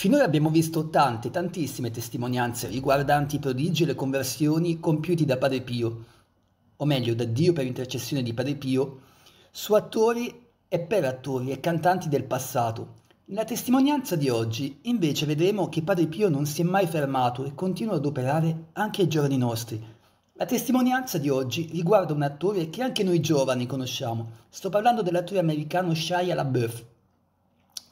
Finora abbiamo visto tante, tantissime testimonianze riguardanti i prodigi e le conversioni compiuti da Padre Pio, o meglio da Dio per intercessione di Padre Pio, su attori e per attori e cantanti del passato. Nella testimonianza di oggi invece vedremo che Padre Pio non si è mai fermato e continua ad operare anche ai giorni nostri. La testimonianza di oggi riguarda un attore che anche noi giovani conosciamo. Sto parlando dell'attore americano Shia LaBeouf,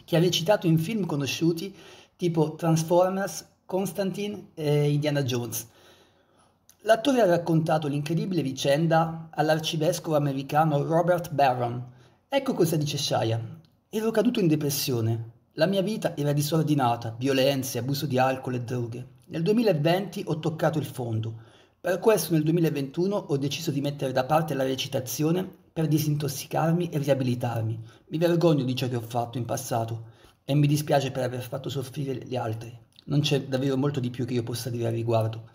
che ha recitato in film conosciuti tipo Transformers, Constantine e Indiana Jones. L'attore ha raccontato l'incredibile vicenda all'arcivescovo americano Robert Barron. Ecco cosa dice Shia. Ero caduto in depressione. La mia vita era disordinata, violenze, abuso di alcol e droghe. Nel 2020 ho toccato il fondo. Per questo nel 2021 ho deciso di mettere da parte la recitazione per disintossicarmi e riabilitarmi. Mi vergogno di ciò che ho fatto in passato e mi dispiace per aver fatto soffrire gli altri. Non c'è davvero molto di più che io possa dire al riguardo.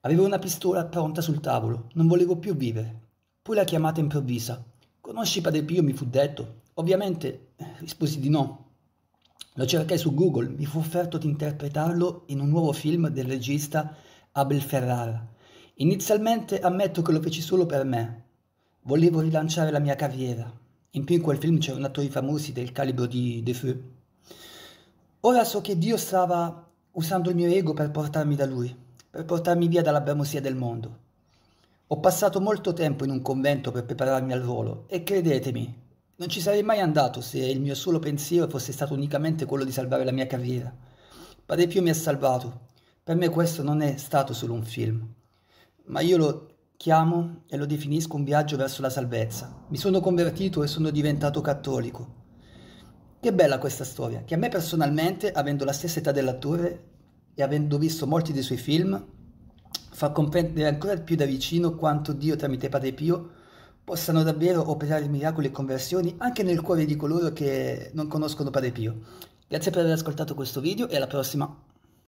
Avevo una pistola pronta sul tavolo, non volevo più vivere. Poi la chiamata improvvisa. Conosci Padre Pio? mi fu detto. Ovviamente eh, risposi di no. Lo cercai su Google, mi fu offerto di interpretarlo in un nuovo film del regista Abel Ferrara. Inizialmente ammetto che lo feci solo per me, Volevo rilanciare la mia carriera. In più in quel film c'erano attori famosi del calibro di Defoe. Ora so che Dio stava usando il mio ego per portarmi da Lui, per portarmi via dalla bramosia del mondo. Ho passato molto tempo in un convento per prepararmi al volo e credetemi, non ci sarei mai andato se il mio solo pensiero fosse stato unicamente quello di salvare la mia carriera. Padre Pio mi ha salvato. Per me questo non è stato solo un film, ma io lo chiamo e lo definisco un viaggio verso la salvezza. Mi sono convertito e sono diventato cattolico. Che bella questa storia, che a me personalmente, avendo la stessa età dell'attore e avendo visto molti dei suoi film, fa comprendere ancora più da vicino quanto Dio tramite Padre Pio possano davvero operare miracoli e conversioni anche nel cuore di coloro che non conoscono Padre Pio. Grazie per aver ascoltato questo video e alla prossima!